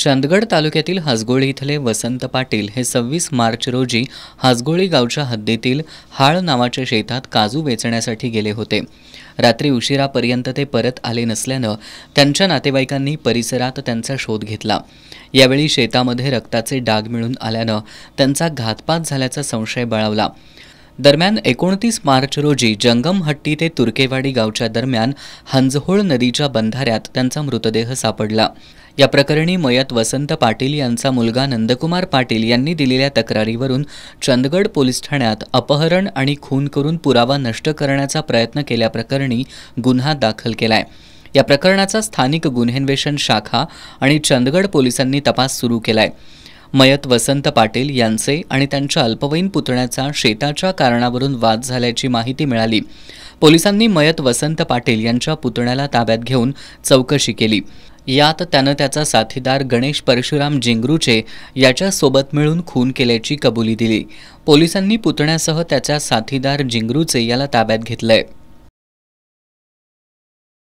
चंदगड तालुक्यातील हसगोळी इथले वसंत पाटील हे सव्वीस मार्च रोजी हसगोळी गावच्या हद्दीतील हाळ नावाच्या शेतात काजू वेचण्यासाठी गेले होते रात्री उशिरापर्यंत ते परत आले नसल्यानं त्यांच्या नातेवाईकांनी परिसरात त्यांचा शोध घेतला यावेळी शेतामध्ये रक्ताचे डाग मिळून आल्यानं त्यांचा घातपात झाल्याचा संशय बळावला दरम्यान एकोणतीस मार्च रोजी जंगमहट्टी ते तुर्केवाडी गावच्या दरम्यान हंजहोळ नदीच्या बंधाऱ्यात त्यांचा मृतदेह सापडला या प्रकरणी मयत वसंत पाटील यांचा मुलगा नंदकुमार पाटील यांनी दिलेल्या तक्रारीवरून चंदगड पोलीस ठाण्यात अपहरण आणि खून करून पुरावा नष्ट करण्याचा प्रयत्न केल्याप्रकरणी गुन्हा दाखल केलाय या प्रकरणाचा स्थानिक गुन्हेन्वेषण शाखा आणि चंदगड पोलिसांनी तपास सुरू केला मयत वसंत पाटील यांचे आणि त्यांच्या अल्पवयीन पुतण्याचा शेताच्या कारणावरून वाद झाल्याची माहिती मिळाली पोलिसांनी मयत वसंत पाटील यांच्या पुतण्याला ताब्यात घेऊन चौकशी केली यात त्यानं त्याचा साथीदार गणेश परशुराम जिंगरूचे याच्यासोबत मिळून खून केल्याची कबुली दिली पोलिसांनी पुतण्यासह त्याचा साथीदार जिंगरूचे याला ताब्यात घेतलंय